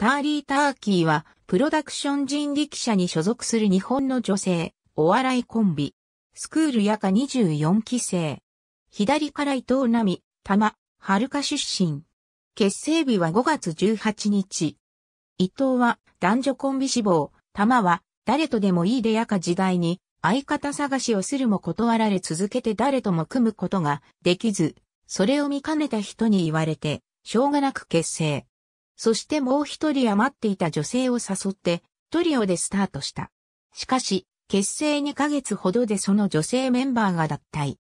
ターリー・ターキーは、プロダクション人力車に所属する日本の女性、お笑いコンビ。スクールやか24期生。左から伊藤奈美、玉、るか出身。結成日は5月18日。伊藤は男女コンビ志望、玉は誰とでもいいでやか時代に相方探しをするも断られ続けて誰とも組むことができず、それを見かねた人に言われて、しょうがなく結成。そしてもう一人余っていた女性を誘って、トリオでスタートした。しかし、結成2ヶ月ほどでその女性メンバーが脱退。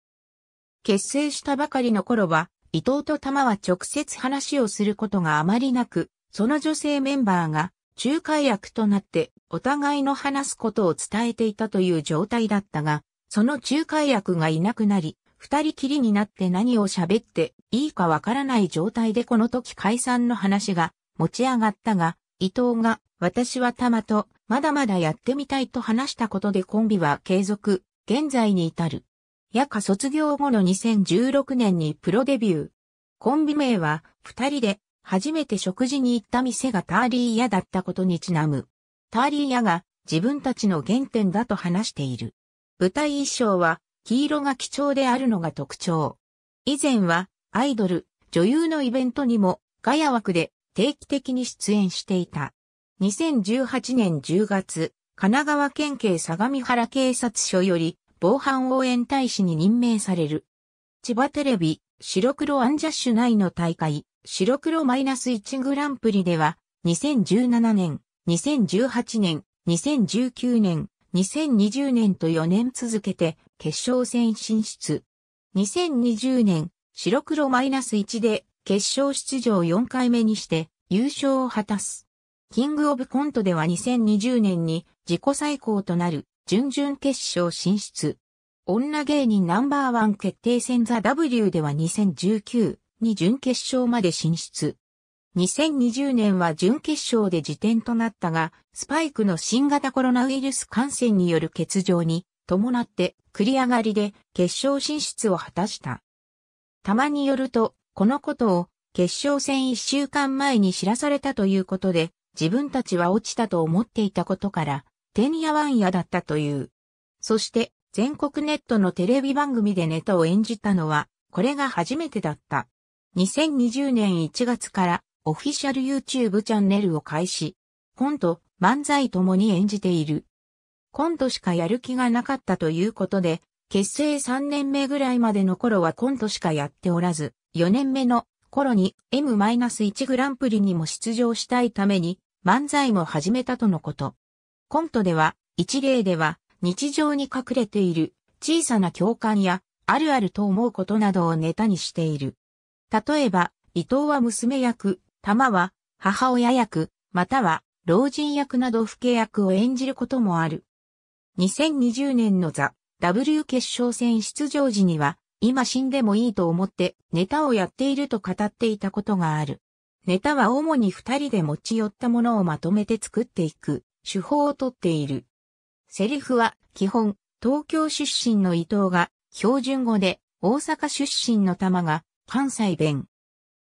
結成したばかりの頃は、伊藤と玉は直接話をすることがあまりなく、その女性メンバーが仲介役となってお互いの話すことを伝えていたという状態だったが、その仲介役がいなくなり、二人きりになって何を喋っていいかわからない状態でこの時解散の話が持ち上がったが、伊藤が私はたまとまだまだやってみたいと話したことでコンビは継続、現在に至る。夜か。卒業後の2016年にプロデビュー。コンビ名は二人で初めて食事に行った店がターリー屋だったことにちなむ。ターリー屋が自分たちの原点だと話している。舞台衣装は黄色が貴重であるのが特徴。以前はアイドル、女優のイベントにもガヤ枠で定期的に出演していた。2018年10月、神奈川県警相模原警察署より防犯応援大使に任命される。千葉テレビ、白黒アンジャッシュ内の大会、白黒マイナス1グランプリでは、2017年、2018年、2019年、2020年と4年続けて決勝戦進出。2020年、白黒マイナス1で決勝出場4回目にして優勝を果たす。キングオブコントでは2020年に自己最高となる準々決勝進出。女芸人ナンバーワン決定戦ザ・ W では2019に準決勝まで進出。2020年は準決勝で辞典となったが、スパイクの新型コロナウイルス感染による欠場に伴って繰り上がりで決勝進出を果たした。たまによると、このことを決勝戦一週間前に知らされたということで、自分たちは落ちたと思っていたことから、てんやわんやだったという。そして、全国ネットのテレビ番組でネタを演じたのは、これが初めてだった。2020年1月からオフィシャル YouTube チャンネルを開始。コント、漫才ともに演じている。コントしかやる気がなかったということで、結成3年目ぐらいまでの頃はコントしかやっておらず、4年目の頃に M-1 グランプリにも出場したいために漫才も始めたとのこと。コントでは、一例では日常に隠れている小さな共感やあるあると思うことなどをネタにしている。例えば、伊藤は娘役、玉は母親役、または老人役など不敬役を演じることもある。2020年のザ・ W 決勝戦出場時には、今死んでもいいと思ってネタをやっていると語っていたことがある。ネタは主に二人で持ち寄ったものをまとめて作っていく手法をとっている。セリフは基本東京出身の伊藤が標準語で大阪出身の玉が関西弁。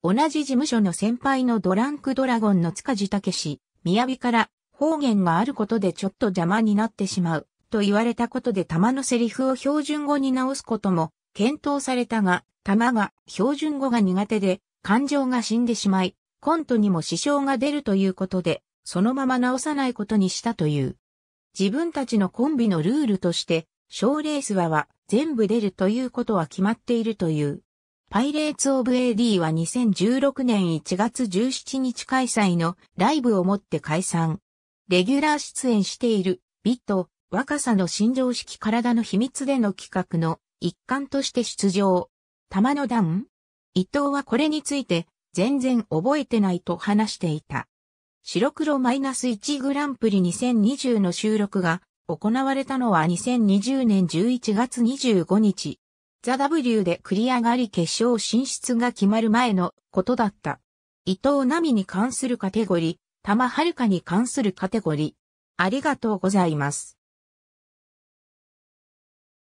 同じ事務所の先輩のドランクドラゴンの塚地武氏、宮城から方言があることでちょっと邪魔になってしまうと言われたことで玉のセリフを標準語に直すことも検討されたが、玉が標準語が苦手で、感情が死んでしまい、コントにも支障が出るということで、そのまま直さないことにしたという。自分たちのコンビのルールとして、賞レースはは全部出るということは決まっているという。パイレーツ・オブ・ AD は2016年1月17日開催のライブをもって解散。レギュラー出演しているビット、若さの新常識体の秘密での企画の一環として出場。玉の段伊藤はこれについて、全然覚えてないと話していた。白黒マイナス1グランプリ2020の収録が行われたのは2020年11月25日。ザ・ W で繰り上がり決勝進出が決まる前のことだった。伊藤奈美に関するカテゴリー、玉遥に関するカテゴリー。ありがとうございます。